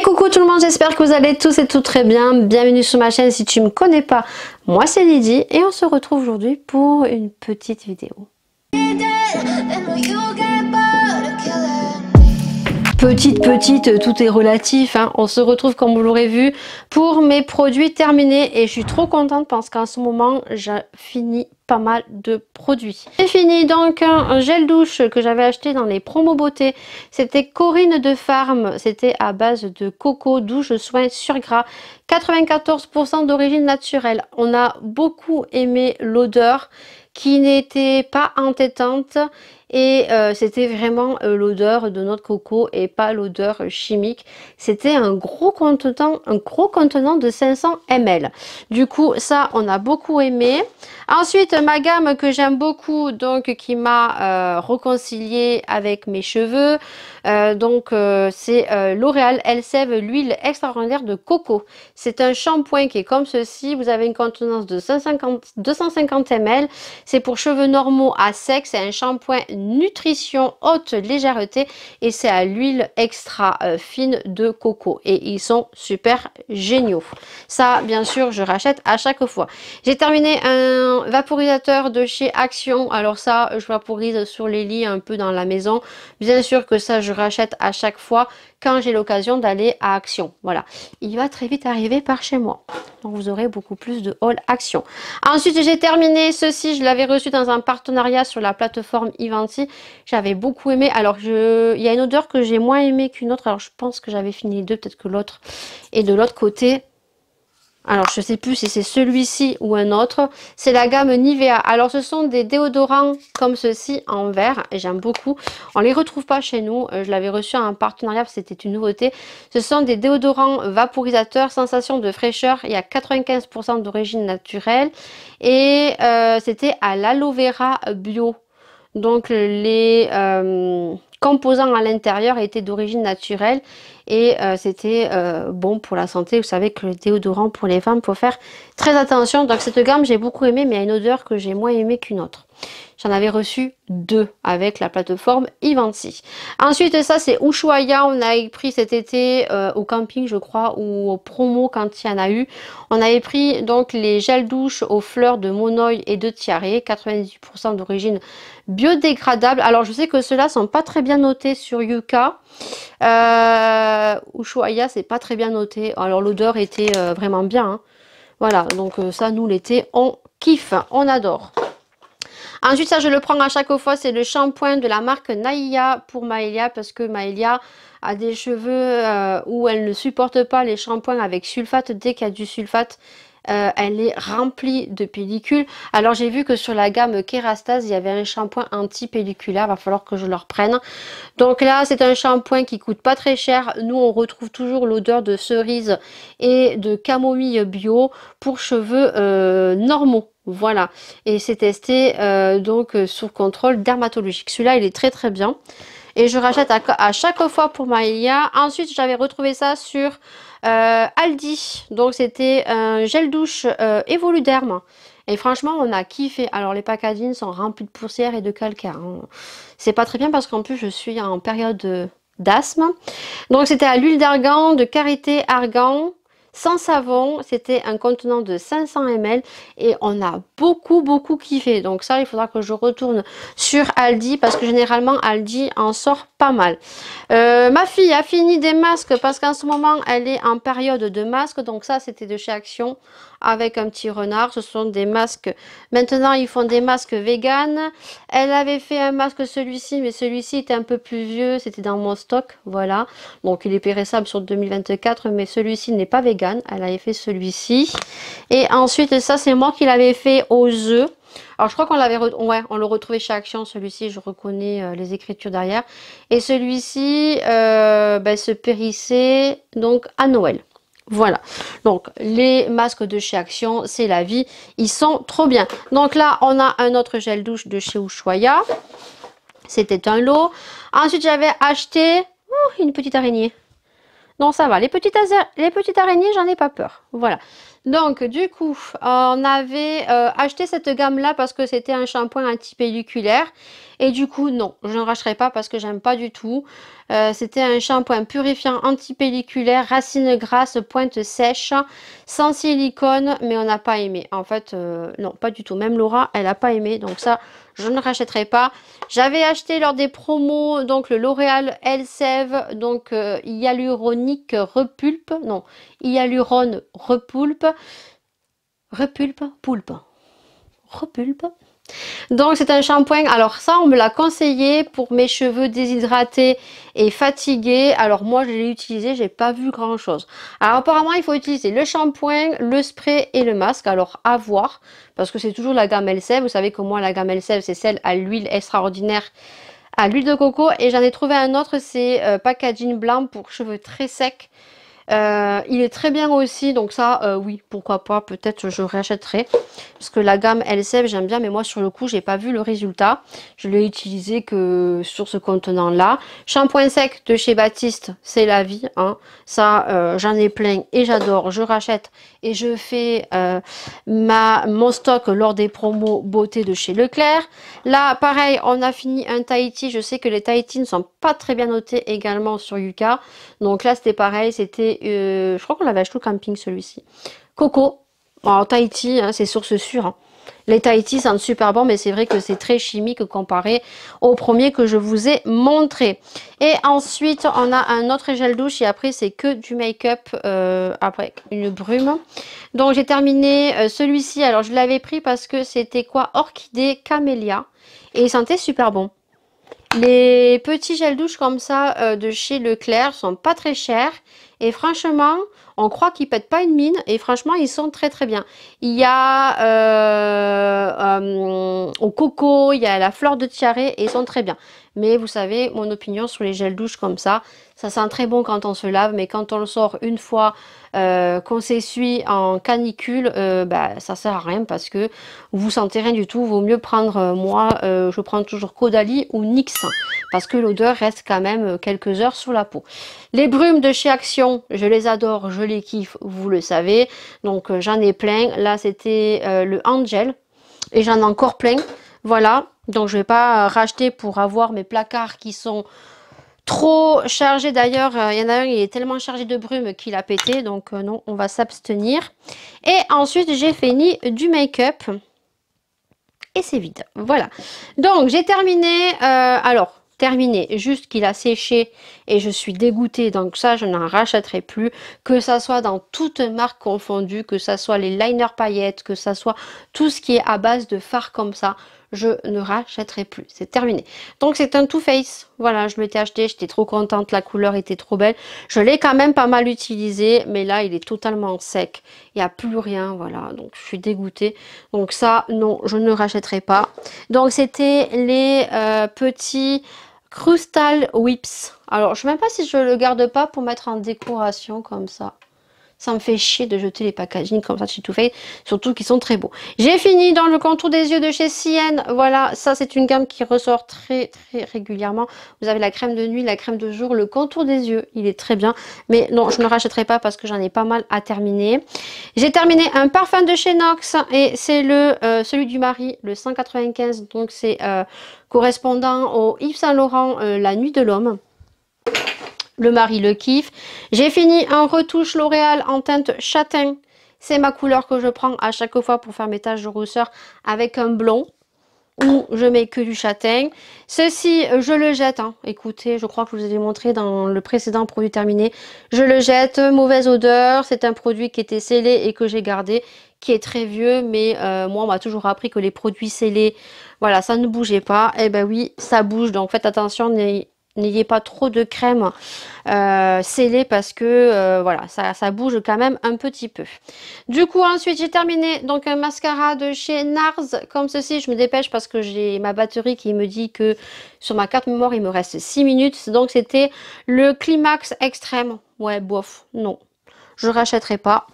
coucou tout le monde, j'espère que vous allez tous et toutes très bien. Bienvenue sur ma chaîne si tu me connais pas. Moi c'est Lydie et on se retrouve aujourd'hui pour une petite vidéo. petite petite tout est relatif hein. on se retrouve comme vous l'aurez vu pour mes produits terminés et je suis trop contente parce qu'en ce moment j'ai fini pas mal de produits. J'ai fini donc un gel douche que j'avais acheté dans les promos beauté. C'était Corinne de Farm. C'était à base de coco, douche, soin sur gras. 94% d'origine naturelle. On a beaucoup aimé l'odeur qui n'était pas entêtante et euh, c'était vraiment euh, l'odeur de notre coco et pas l'odeur chimique. C'était un gros contenant, un gros contenant de 500 ml. Du coup, ça, on a beaucoup aimé. Ensuite, ma gamme que j'aime beaucoup, donc qui m'a euh, avec mes cheveux. Euh, donc euh, c'est euh, L'Oréal Elle sève l'huile extraordinaire de coco. C'est un shampoing qui est comme ceci. Vous avez une contenance de 250 ml. C'est pour cheveux normaux à sec. C'est un shampoing nutrition haute légèreté et c'est à l'huile extra fine de coco. Et ils sont super géniaux. Ça, bien sûr, je rachète à chaque fois. J'ai terminé un vaporisateur de chez Action. Alors ça, je vaporise sur les lits un peu dans la maison. Bien sûr que ça, je rachète à chaque fois quand j'ai l'occasion d'aller à Action. Voilà, il va très vite arriver par chez moi. Donc vous aurez beaucoup plus de haul Action. Ensuite, j'ai terminé ceci. Je l'avais reçu dans un partenariat sur la plateforme Ivanti. J'avais beaucoup aimé. Alors, je... il y a une odeur que j'ai moins aimée qu'une autre. Alors, je pense que j'avais fini les deux, peut-être que l'autre. est de l'autre côté, alors, je ne sais plus si c'est celui-ci ou un autre. C'est la gamme Nivea. Alors, ce sont des déodorants comme ceci en verre. Et j'aime beaucoup. On ne les retrouve pas chez nous. Euh, je l'avais reçu en partenariat. C'était une nouveauté. Ce sont des déodorants vaporisateurs. Sensation de fraîcheur. Il y a 95% d'origine naturelle. Et euh, c'était à l'aloe vera bio. Donc, les euh, composants à l'intérieur étaient d'origine naturelle et euh, c'était euh, bon pour la santé. Vous savez que le déodorant pour les femmes, faut faire très attention. Donc cette gamme, j'ai beaucoup aimé, mais il y a une odeur que j'ai moins aimée qu'une autre. J'en avais reçu deux avec la plateforme Ivanti. Ensuite, ça c'est Ushuaia. On a pris cet été euh, au camping, je crois, ou au promo quand il y en a eu. On avait pris donc les gels douches aux fleurs de Monoi et de Tiare, 90% d'origine biodégradable. Alors je sais que ceux-là sont pas très bien notés sur Yuka. Euh, Ushuaïa, c'est pas très bien noté. Alors l'odeur était euh, vraiment bien. Hein. Voilà, donc euh, ça, nous, l'été, on kiffe, on adore. Ensuite, ça, je le prends à chaque fois, c'est le shampoing de la marque Naïa pour Maëlia, parce que Maëlia a des cheveux euh, où elle ne supporte pas les shampoings avec sulfate. Dès qu'il y a du sulfate, euh, elle est remplie de pellicules. Alors j'ai vu que sur la gamme Kerastase, il y avait un shampoing anti-pelliculaire, va falloir que je le reprenne. Donc là, c'est un shampoing qui coûte pas très cher. Nous, on retrouve toujours l'odeur de cerise et de camomille bio pour cheveux euh, normaux. Voilà, et c'est testé euh, donc sous contrôle dermatologique. Celui-là, il est très très bien. Et je rachète à, chaque fois pour Maïlia. Ensuite, j'avais retrouvé ça sur euh, Aldi, donc c'était un gel douche euh, Et franchement, on a kiffé. Alors, les pacadines sont remplis de poussière et de calcaire. Hein. C'est pas très bien parce qu'en plus, je suis en période euh, d'asthme. Donc, c'était à l'huile d'argan, de karité argan, sans savon. C'était un contenant de 500 ml et on a beaucoup, beaucoup kiffé. Donc ça, il faudra que je retourne sur Aldi parce que généralement, Aldi en sort pas mal. Euh, ma fille a fini des masques parce qu'en ce moment, elle est en période de masques. Donc ça, c'était de chez Action avec un petit renard. Ce sont des masques. Maintenant, ils font des masques vegan. Elle avait fait un masque celui-ci, mais celui-ci était un peu plus vieux. C'était dans mon stock. Voilà. Donc, il est périssable sur 2024, mais celui-ci n'est pas vegan. Elle avait fait celui-ci. Et ensuite, ça, c'est moi qui l'avais fait aux œufs. Alors, je crois qu'on l'avait, retrouvé on le chez Action. Celui-ci, je reconnais euh, les écritures derrière. Et celui-ci euh, ben, se périssait donc à Noël. Voilà. Donc, les masques de chez Action, c'est la vie. Ils sont trop bien. Donc là, on a un autre gel douche de chez Ushuaia. C'était un lot. Ensuite, j'avais acheté une petite araignée. Non, ça va. Les petites, araignées, j'en ai pas peur. Voilà. Donc, du coup, on avait euh, acheté cette gamme-là parce que c'était un shampoing antipelliculaire. Et du coup, non, je ne racheterai pas parce que j'aime pas du tout. Euh, c'était un shampoing purifiant antipelliculaire, racine grasse, pointe sèche, sans silicone, mais on n'a pas aimé. En fait, euh, non, pas du tout. Même Laura, elle n'a pas aimé. Donc ça, je ne rachèterai pas. J'avais acheté lors des promos donc le L'Oréal Elsev, donc euh, hyaluronique repulpe, non, hyalurone repulpe, repulpe, poulpe, repulpe. Donc c'est un shampoing, alors ça on me l'a conseillé pour mes cheveux déshydratés et fatigués. Alors moi je l'ai utilisé, j'ai pas vu grand chose. Alors apparemment il faut utiliser le shampoing, le spray et le masque. Alors à voir, parce que c'est toujours la gamme Elsev Vous savez que moi la gamme Elsev c'est celle à l'huile extraordinaire à l'huile de coco et j'en ai trouvé un autre c'est euh, packaging blanc pour cheveux très secs euh, il est très bien aussi, donc ça, euh, oui, pourquoi pas, peut-être je réachèterai. Parce que la gamme L7, j'aime bien, mais moi, sur le coup, j'ai pas vu le résultat. Je l'ai utilisé que sur ce contenant-là. Shampoing sec de chez Baptiste, c'est la vie. Hein. Ça, euh, j'en ai plein et j'adore. Je rachète et je fais ma, mon stock lors des promos beauté de chez Leclerc. Là, pareil, on a fini un Tahiti. Je sais que les Tahiti ne sont pas très bien notés également sur Yuka. Donc là, c'était pareil, c'était euh, je crois qu'on l'avait acheté au camping celui-ci. Coco, en Tahiti, hein, c'est source sûre. Hein. Les Tahiti sentent super bon, mais c'est vrai que c'est très chimique comparé au premier que je vous ai montré. Et ensuite, on a un autre gel douche et après, c'est que du make-up euh, après une brume. Donc, j'ai terminé euh, celui-ci. Alors, je l'avais pris parce que c'était quoi Orchidée Camélia. Et il sentait super bon. Les petits gels douche comme ça de chez Leclerc sont pas très chers et franchement, on croit qu'ils pètent pas une mine. Et franchement, ils sont très très bien. Il y a euh, euh, au coco, il y a la fleur de tiare et ils sont très bien. Mais vous savez, mon opinion sur les gels douches comme ça, ça sent très bon quand on se lave, mais quand on le sort une fois euh, qu'on s'essuie en canicule, ça bah, ne ça sert à rien parce que vous sentez rien du tout. Vaut mieux prendre, moi, je prends toujours Caudalie ou NYX. parce que l'odeur reste quand même quelques heures sur la peau. Les brumes de chez Action, je les adore, je les kiffe, vous le savez. Donc euh, j'en ai plein. Là, c'était euh, le Angel. Et j'en ai encore plein. Voilà. Donc je ne vais pas euh, racheter pour avoir mes placards qui sont trop chargés. D'ailleurs, il y en a un, il est tellement chargé de brume qu'il a pété. Donc non, on va s'abstenir. Et ensuite, j'ai fini du make-up. Et c'est vide. Voilà. Donc j'ai terminé. alors, terminé. Juste qu'il a séché et je suis dégoûtée, donc ça, je n'en rachèterai plus. Que ça soit dans toute marque confondues, que ça soit les liners paillettes, que ça soit tout ce qui est à base de fard comme ça, je ne rachèterai plus. C'est terminé. Donc c'est un Too Faced. Voilà, je m'étais acheté, j'étais trop contente, la couleur était trop belle. Je l'ai quand même pas mal utilisé, mais là il est totalement sec. Il n'y a plus rien, voilà. Donc je suis dégoûtée. Donc ça, non, je ne rachèterai pas. Donc c'était les euh, petits... Crustal Whips. Alors, je ne sais même pas si je le garde pas pour mettre en décoration comme ça. Ça me fait chier de jeter les packagings comme ça chez Too Faced, surtout qu'ils sont très beaux. J'ai fini dans le contour des yeux de chez Sienne. Voilà, ça c'est une gamme qui ressort très très régulièrement. Vous avez la crème de nuit, la crème de jour, le contour des yeux, il est très bien. Mais non, je ne rachèterai pas parce que j'en ai pas mal à terminer. J'ai terminé un parfum de chez Nox et c'est le euh, celui du mari, le 195. Donc c'est euh, correspondant au Yves Saint Laurent, euh, la nuit de l'homme. Le mari le kiffe. J'ai fini un retouche L'Oréal en teinte châtain. C'est ma couleur que je prends à chaque fois pour faire mes taches de rousseur avec un blond ou je mets que du châtain. Ceci, je le jette. Hein. Écoutez, je crois que je vous ai montré dans le précédent produit terminé. Je le jette, mauvaise odeur. C'est un produit qui était scellé et que j'ai gardé, qui est très vieux. Mais euh, moi, on m'a toujours appris que les produits scellés, voilà, ça ne bougeait pas. Et eh ben oui, ça bouge. Donc faites attention, n'ayez pas trop de crème euh, scellée parce que euh, voilà ça, ça, bouge quand même un petit peu du coup ensuite j'ai terminé donc un mascara de chez NARS comme ceci je me dépêche parce que j'ai ma batterie qui me dit que sur ma carte mémoire il me reste 6 minutes donc c'était le climax extrême ouais bof non je rachèterai pas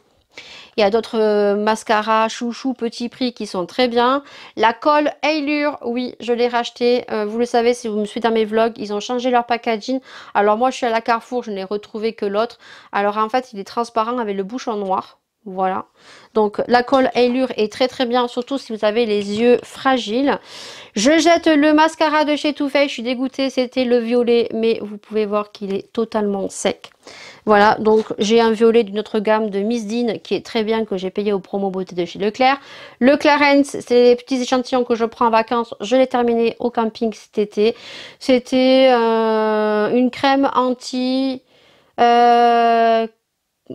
il y a d'autres euh, mascaras, chouchou, petit prix qui sont très bien. La colle Eylure, oui, je l'ai racheté. Euh, vous le savez, si vous me suivez dans mes vlogs, ils ont changé leur packaging. Alors moi, je suis à la Carrefour, je n'ai retrouvé que l'autre. Alors en fait, il est transparent avec le bouchon noir. Voilà. Donc la colle Ailure est très très bien, surtout si vous avez les yeux fragiles. Je jette le mascara de chez Too Faced, je suis dégoûtée, c'était le violet, mais vous pouvez voir qu'il est totalement sec. Voilà, donc j'ai un violet d'une autre gamme de Miss Dean qui est très bien, que j'ai payé au promo beauté de chez Leclerc. Le Clarence, c'est les petits échantillons que je prends en vacances, je l'ai terminé au camping cet été. C'était euh, une crème anti... Euh,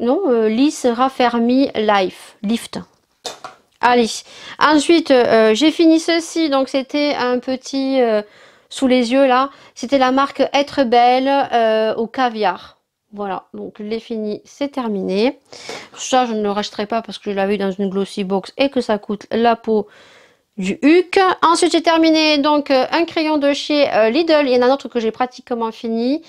non, euh, Raffermi Life, Lift. Allez, ensuite, euh, j'ai fini ceci, donc c'était un petit, euh, sous les yeux là, c'était la marque Être Belle au caviar. Voilà, donc l'ai fini c'est terminé. Ça, je ne le rachèterai pas parce que je l'avais dans une glossy box et que ça coûte la peau du HUC. Ensuite, j'ai terminé donc un crayon de chez Lidl. Il y en a un autre que j'ai pratiquement fini.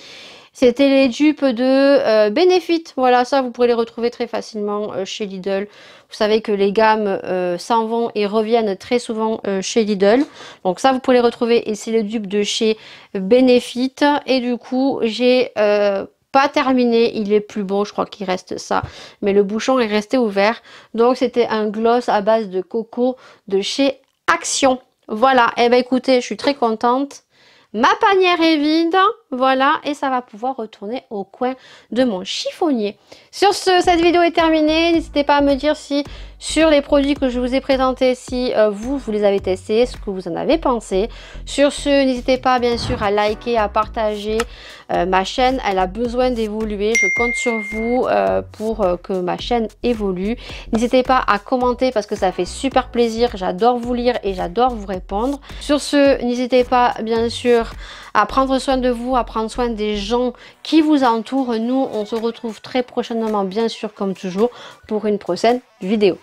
C'était les dupes de euh, Benefit. Voilà, ça, vous pourrez les retrouver très facilement euh, chez Lidl. Vous savez que les gammes euh, s'en vont et reviennent très souvent chez Lidl. Donc ça, vous pourrez les retrouver. Et c'est les dupes de chez Benefit. Et du coup, j'ai pas terminé, il est plus beau, je crois qu'il reste ça. Mais le bouchon est resté ouvert. Donc c'était un gloss à base de coco de chez Action. Voilà, et eh ben écoutez, je suis très contente. Ma panière est vide. Voilà, et ça va pouvoir retourner au coin de mon chiffonnier. Sur ce, cette vidéo est terminée. N'hésitez pas à me dire si sur les produits que je vous ai présentés, si euh, vous, vous les avez testés, ce que vous en avez pensé. Sur ce, n'hésitez pas bien sûr à liker, à partager euh, ma chaîne. Elle a besoin d'évoluer. Je compte sur vous euh, pour que ma chaîne évolue. N'hésitez pas à commenter parce que ça fait super plaisir. J'adore vous lire et j'adore vous répondre. Sur ce, n'hésitez pas bien sûr à prendre soin de vous, à prendre soin des gens qui vous entourent. Nous, on se retrouve très prochainement, bien sûr, comme toujours, pour une prochaine vidéo.